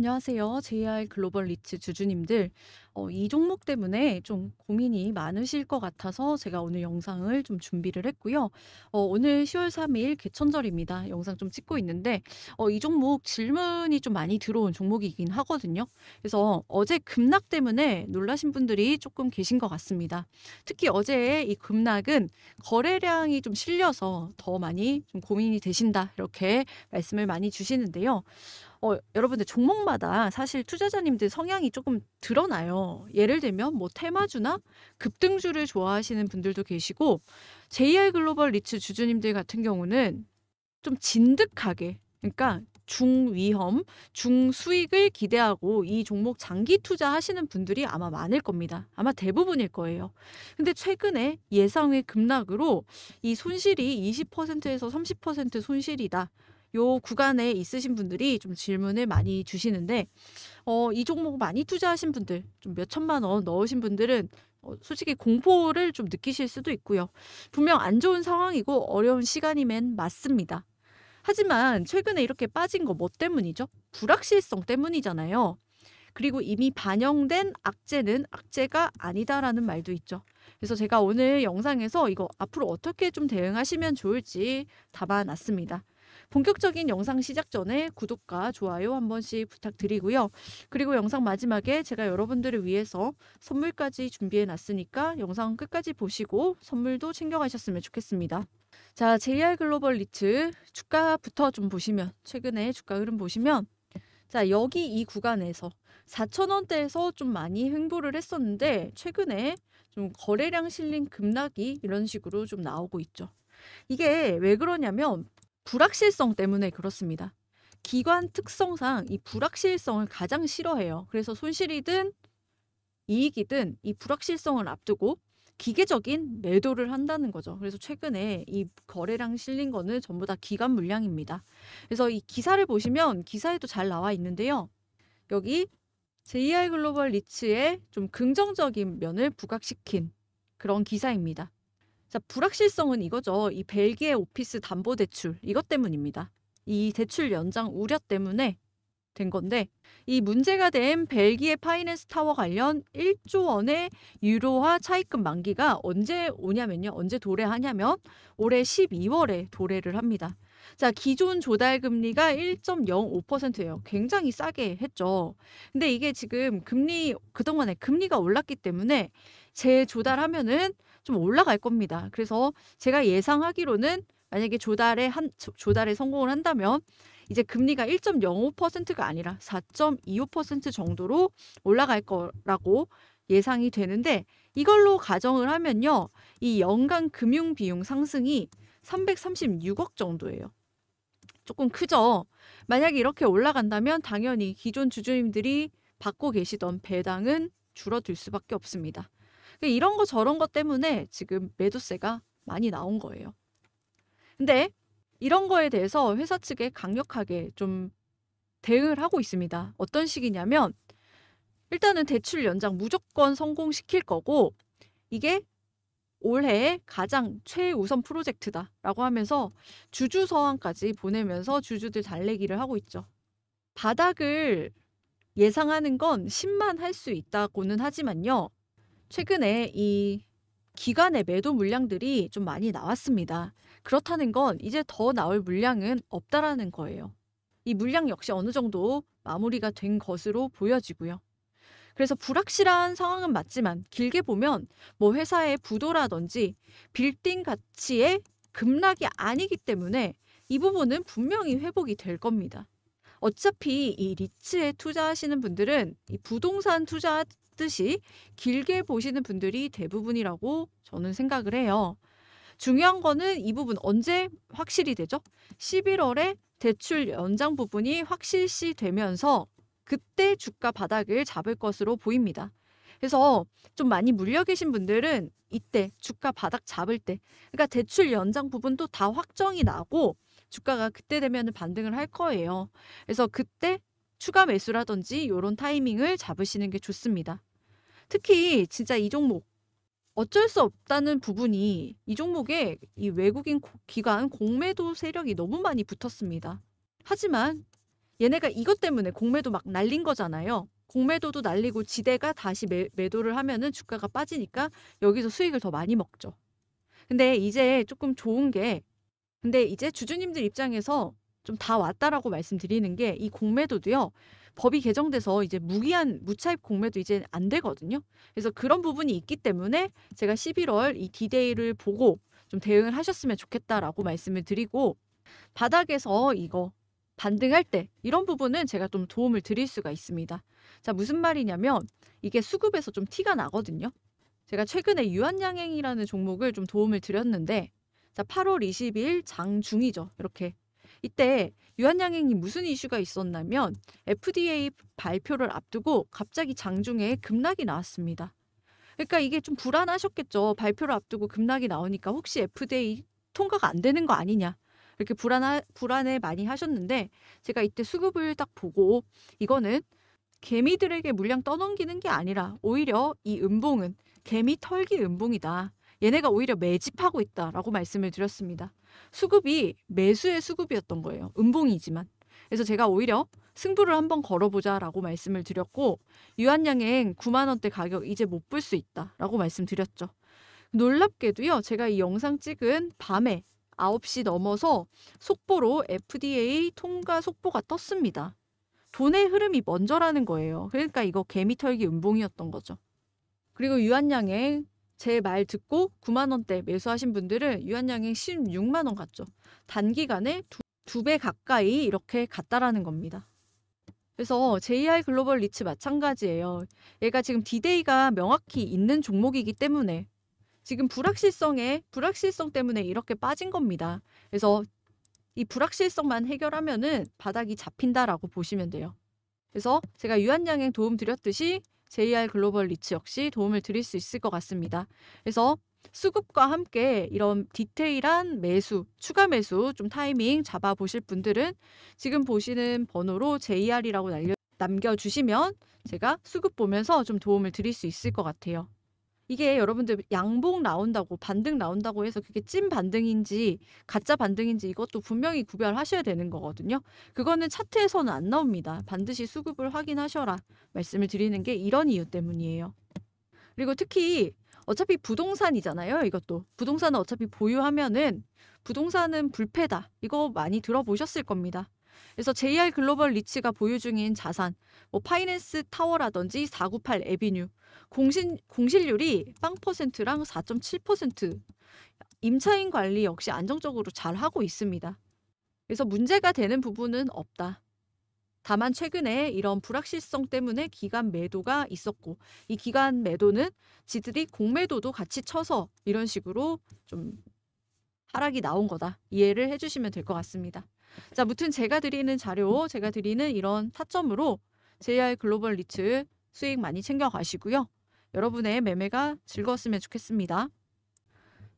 안녕하세요. JR 글로벌 리츠 주주님들. 어, 이 종목 때문에 좀 고민이 많으실 것 같아서 제가 오늘 영상을 좀 준비를 했고요. 어, 오늘 10월 3일 개천절입니다. 영상 좀 찍고 있는데 어, 이 종목 질문이 좀 많이 들어온 종목이긴 하거든요. 그래서 어제 급락 때문에 놀라신 분들이 조금 계신 것 같습니다. 특히 어제 이 급락은 거래량이 좀 실려서 더 많이 좀 고민이 되신다 이렇게 말씀을 많이 주시는데요. 어, 여러분들 종목마다 사실 투자자님들 성향이 조금 드러나요. 예를 들면 뭐 테마주나 급등주를 좋아하시는 분들도 계시고 JR 글로벌 리츠 주주님들 같은 경우는 좀 진득하게 그러니까 중위험, 중수익을 기대하고 이 종목 장기 투자하시는 분들이 아마 많을 겁니다. 아마 대부분일 거예요. 근데 최근에 예상의 급락으로 이 손실이 20%에서 30% 손실이다. 요 구간에 있으신 분들이 좀 질문을 많이 주시는데 어, 이 종목 많이 투자하신 분들 좀몇 천만 원 넣으신 분들은 어, 솔직히 공포를 좀 느끼실 수도 있고요. 분명 안 좋은 상황이고 어려운 시간이면 맞습니다. 하지만 최근에 이렇게 빠진 거 뭐 때문이죠? 불확실성 때문이잖아요. 그리고 이미 반영된 악재는 악재가 아니다라는 말도 있죠. 그래서 제가 오늘 영상에서 이거 앞으로 어떻게 좀 대응하시면 좋을지 담아놨습니다. 본격적인 영상 시작 전에 구독과 좋아요 한 번씩 부탁드리고요. 그리고 영상 마지막에 제가 여러분들을 위해서 선물까지 준비해 놨으니까 영상 끝까지 보시고 선물도 챙겨가셨으면 좋겠습니다. 자, JR 글로벌 리츠 주가부터 좀 보시면 최근에 주가 흐름 보시면 자, 여기 이 구간에서 4,000원대에서 좀 많이 횡보를 했었는데 최근에 좀 거래량 실린 급락이 이런 식으로 좀 나오고 있죠. 이게 왜 그러냐면 불확실성 때문에 그렇습니다. 기관 특성상 이 불확실성을 가장 싫어해요. 그래서 손실이든 이익이든 이 불확실성을 앞두고 기계적인 매도를 한다는 거죠. 그래서 최근에 이 거래량 실린 거는 전부 다기관 물량입니다. 그래서 이 기사를 보시면 기사에도 잘 나와 있는데요. 여기 JR 글로벌 리츠의 좀 긍정적인 면을 부각시킨 그런 기사입니다. 자, 불확실성은 이거죠. 이 벨기에 오피스 담보 대출 이것 때문입니다. 이 대출 연장 우려 때문에 된 건데 이 문제가 된 벨기에 파이낸스 타워 관련 1조 원의 유로화 차입금 만기가 언제 오냐면요. 언제 도래하냐면 올해 12월에 도래를 합니다. 자, 기존 조달 금리가 1.05%예요. 굉장히 싸게 했죠. 근데 이게 지금 금리 그동안에 금리가 올랐기 때문에 재조달하면은 좀 올라갈 겁니다. 그래서 제가 예상하기로는 만약에 조달에 한 조달에 성공을 한다면 이제 금리가 1.05%가 아니라 4.25% 정도로 올라갈 거라고 예상이 되는데 이걸로 가정을 하면요. 이 연간 금융 비용 상승이 336억 정도예요. 조금 크죠. 만약에 이렇게 올라간다면 당연히 기존 주주님들이 받고 계시던 배당은 줄어들 수밖에 없습니다. 그러니까 이런 거 저런 것 때문에 지금 매도세가 많이 나온 거예요. 근데 이런 거에 대해서 회사 측에 강력하게 좀 대응을 하고 있습니다. 어떤 식이냐면 일단은 대출 연장 무조건 성공시킬 거고 이게 올해 가장 최우선 프로젝트다라고 하면서 주주 서한까지 보내면서 주주들 달래기를 하고 있죠. 바닥을 예상하는 건 10만 할 수 있다고는 하지만요. 최근에 이 기간의 매도 물량들이 좀 많이 나왔습니다. 그렇다는 건 이제 더 나올 물량은 없다라는 거예요. 이 물량 역시 어느 정도 마무리가 된 것으로 보여지고요. 그래서 불확실한 상황은 맞지만 길게 보면 뭐 회사의 부도라든지 빌딩 가치의 급락이 아니기 때문에 이 부분은 분명히 회복이 될 겁니다. 어차피 이 리츠에 투자하시는 분들은 이 부동산 투자 봤이 길게 보시는 분들이 대부분이라고 저는 생각을 해요. 중요한 거는 이 부분 언제 확실히 되죠? 11월에 대출 연장 부분이 확실시 되면서 그때 주가 바닥을 잡을 것으로 보입니다. 그래서 좀 많이 물려 계신 분들은 이때 주가 바닥 잡을 때 그러니까 대출 연장 부분도 다 확정이 나고 주가가 그때 되면 반등을 할 거예요. 그래서 그때 추가 매수라든지 이런 타이밍을 잡으시는 게 좋습니다. 특히 진짜 이 종목 어쩔 수 없다는 부분이 이 종목에 이 외국인 기관 공매도 세력이 너무 많이 붙었습니다. 하지만 얘네가 이것 때문에 공매도 막 날린 거잖아요. 공매도도 날리고 지대가 다시 매, 매도를 하면은 주가가 빠지니까 여기서 수익을 더 많이 먹죠. 근데 이제 조금 좋은 게 근데 이제 주주님들 입장에서 좀 다 왔다라고 말씀드리는 게 이 공매도도요. 법이 개정돼서 이제 무기한 무차입 공매도 이제 안 되거든요. 그래서 그런 부분이 있기 때문에 제가 11월 이 디데이를 보고 좀 대응을 하셨으면 좋겠다라고 말씀을 드리고 바닥에서 이거 반등할 때 이런 부분은 제가 좀 도움을 드릴 수가 있습니다. 자 무슨 말이냐면 이게 수급에서 좀 티가 나거든요. 제가 최근에 유한양행이라는 종목을 좀 도움을 드렸는데 자 8월 22일 장중이죠. 이렇게 이때 유한양행이 무슨 이슈가 있었냐면 FDA 발표를 앞두고 갑자기 장중에 급락이 나왔습니다. 그러니까 이게 좀 불안하셨겠죠. 발표를 앞두고 급락이 나오니까 혹시 FDA 통과가 안 되는 거 아니냐. 이렇게 불안하, 불안해 많이 하셨는데 제가 이때 수급을 딱 보고 이거는 개미들에게 물량 떠넘기는 게 아니라 오히려 이 음봉은 개미 털기 음봉이다. 얘네가 오히려 매집하고 있다라고 말씀을 드렸습니다. 수급이 매수의 수급이었던 거예요. 음봉이지만. 그래서 제가 오히려 승부를 한번 걸어보자라고 말씀을 드렸고 유한양행 9만 원대 가격 이제 못 볼 수 있다라고 말씀드렸죠. 놀랍게도요. 제가 이 영상 찍은 밤에 9시 넘어서 속보로 FDA 통과 속보가 떴습니다. 돈의 흐름이 먼저라는 거예요. 그러니까 이거 개미털기 음봉이었던 거죠. 그리고 유한양행 제말 듣고 9만 원대 매수하신 분들은 유한양행 16만 원 갔죠. 단기간에 두배 두 가까이 이렇게 갔다라는 겁니다. 그래서 JR 글로벌 리츠 마찬가지예요. 얘가 지금 디데이가 명확히 있는 종목이기 때문에 지금 불확실성에 불확실성 때문에 이렇게 빠진 겁니다. 그래서 이 불확실성만 해결하면은 바닥이 잡힌다라고 보시면 돼요. 그래서 제가 유한양행 도움 드렸듯이 JR 글로벌 리츠 역시 도움을 드릴 수 있을 것 같습니다. 그래서 수급과 함께 이런 디테일한 매수, 추가 매수 좀 타이밍 잡아 보실 분들은 지금 보시는 번호로 JR이라고 남겨주시면 제가 수급 보면서 좀 도움을 드릴 수 있을 것 같아요. 이게 여러분들 양봉 나온다고 반등 나온다고 해서 그게 찐 반등인지 가짜 반등인지 이것도 분명히 구별하셔야 되는 거거든요. 그거는 차트에서는 안 나옵니다. 반드시 수급을 확인하셔라 말씀을 드리는 게 이런 이유 때문이에요. 그리고 특히 어차피 부동산이잖아요. 이것도 부동산은 어차피 보유하면은 부동산은 불패다. 이거 많이 들어보셨을 겁니다. 그래서 JR 글로벌 리츠가 보유 중인 자산, 뭐 파이낸스 타워라든지 498 에비뉴, 공신, 공실률이 0%랑 4.7%, 임차인 관리 역시 안정적으로 잘 하고 있습니다. 그래서 문제가 되는 부분은 없다. 다만 최근에 이런 불확실성 때문에 기간 매도가 있었고 이 기간 매도는 지들이 공매도도 같이 쳐서 이런 식으로 좀 하락이 나온 거다 이해를 해주시면 될 것 같습니다. 자, 무튼 제가 드리는 자료, 제가 드리는 이런 타점으로 JR 글로벌 리츠 수익 많이 챙겨가시고요. 여러분의 매매가 즐거웠으면 좋겠습니다.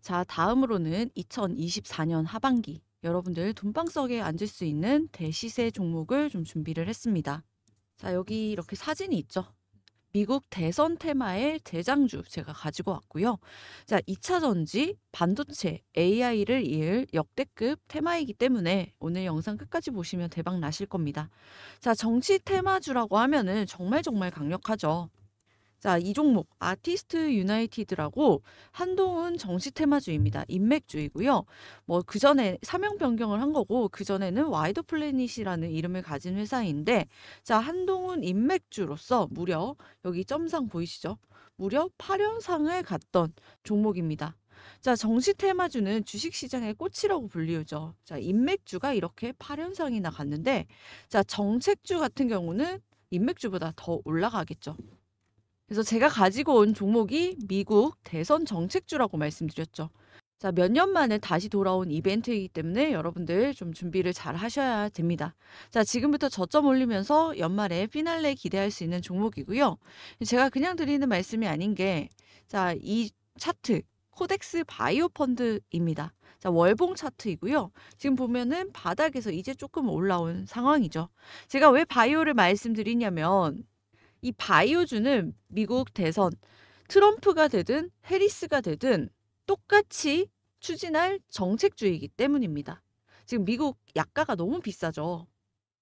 자, 다음으로는 2024년 하반기 여러분들 돈방석에 앉을 수 있는 대시세 종목을 좀 준비를 했습니다. 자, 여기 이렇게 사진이 있죠. 미국 대선 테마의 대장주 제가 가지고 왔고요. 자, 2차 전지, 반도체, AI를 이을 역대급 테마이기 때문에 오늘 영상 끝까지 보시면 대박 나실 겁니다. 자, 정치 테마주라고 하면은 정말 정말 강력하죠. 자, 이 종목 아티스트 유나이티드라고 한동훈 정시 테마주입니다. 인맥주이고요. 뭐 그전에 사명 변경을 한 거고 그전에는 와이드 플래닛이라는 이름을 가진 회사인데 자, 한동훈 인맥주로서 무려 여기 점상 보이시죠? 무려 8연상을 갔던 종목입니다. 자, 정시 테마주는 주식시장의 꽃이라고 불리우죠. 자, 인맥주가 이렇게 8연상이나 갔는데, 자, 정책주 같은 경우는 인맥주보다 더 올라가겠죠. 그래서 제가 가지고 온 종목이 미국 대선 정책주라고 말씀드렸죠. 자, 몇 년 만에 다시 돌아온 이벤트이기 때문에 여러분들 좀 준비를 잘 하셔야 됩니다. 자, 지금부터 저점 올리면서 연말에 피날레 기대할 수 있는 종목이고요. 제가 그냥 드리는 말씀이 아닌 게, 자, 이 차트, 코덱스 바이오 펀드입니다. 자, 월봉 차트이고요. 지금 보면은 바닥에서 이제 조금 올라온 상황이죠. 제가 왜 바이오를 말씀드리냐면, 이 바이오주는 미국 대선 트럼프가 되든 해리스가 되든 똑같이 추진할 정책주의이기 때문입니다. 지금 미국 약가가 너무 비싸죠.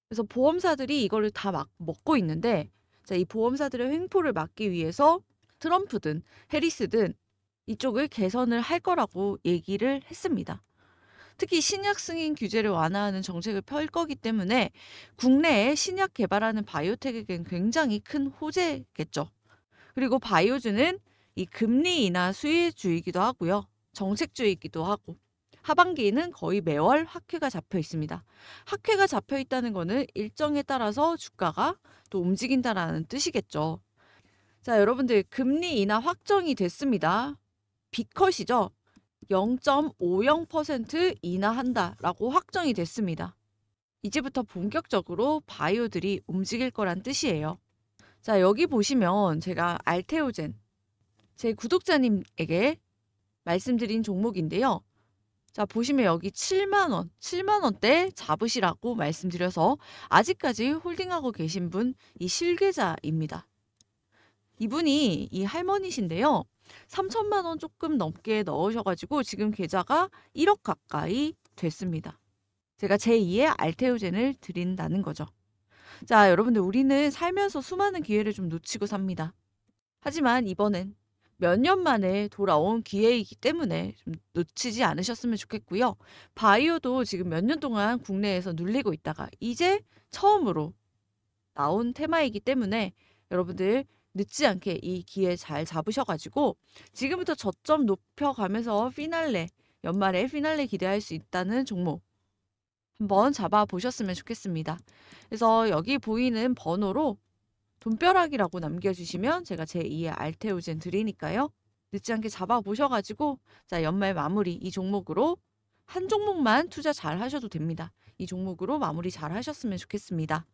그래서 보험사들이 이거를 다 막 먹고 있는데 이 보험사들의 횡포를 막기 위해서 트럼프든 해리스든 이쪽을 개선을 할 거라고 얘기를 했습니다. 특히 신약 승인 규제를 완화하는 정책을 펼 거기 때문에 국내에 신약 개발하는 바이오텍에겐 굉장히 큰 호재겠죠. 그리고 바이오주는 이 금리 인하 수혜주이기도 하고요. 정책주이기도 하고 하반기에는 거의 매월 학회가 잡혀 있습니다. 학회가 잡혀 있다는 거는 일정에 따라서 주가가 또 움직인다라는 뜻이겠죠. 자, 여러분들 금리 인하 확정이 됐습니다. 비컷이죠. 0.50% 인하한다라고 확정이 됐습니다. 이제부터 본격적으로 바이오들이 움직일 거란 뜻이에요. 자, 여기 보시면 제가 알테오젠 제 구독자님에게 말씀드린 종목인데요. 자, 보시면 여기 7만 원, 7만 원대 잡으시라고 말씀드려서 아직까지 홀딩하고 계신 분 이 실계자입니다. 이분이 이 할머니신데요. 3천만 원 조금 넘게 넣으셔가지고 지금 계좌가 1억 가까이 됐습니다. 제가 제2의 알테오젠을 드린다는 거죠. 자, 여러분들 우리는 살면서 수많은 기회를 좀 놓치고 삽니다. 하지만 이번엔 몇 년 만에 돌아온 기회이기 때문에 좀 놓치지 않으셨으면 좋겠고요. 바이오도 지금 몇 년 동안 국내에서 눌리고 있다가 이제 처음으로 나온 테마이기 때문에 여러분들 늦지 않게 이 기회 잘 잡으셔가지고 지금부터 저점 높여가면서 피날레 연말에 피날레 기대할 수 있다는 종목 한번 잡아보셨으면 좋겠습니다. 그래서 여기 보이는 번호로 돈벼락이라고 남겨주시면 제가 제2의 알테오젠 드리니까요. 늦지 않게 잡아보셔가지고 자 연말 마무리 이 종목으로 한 종목만 투자 잘 하셔도 됩니다. 이 종목으로 마무리 잘 하셨으면 좋겠습니다.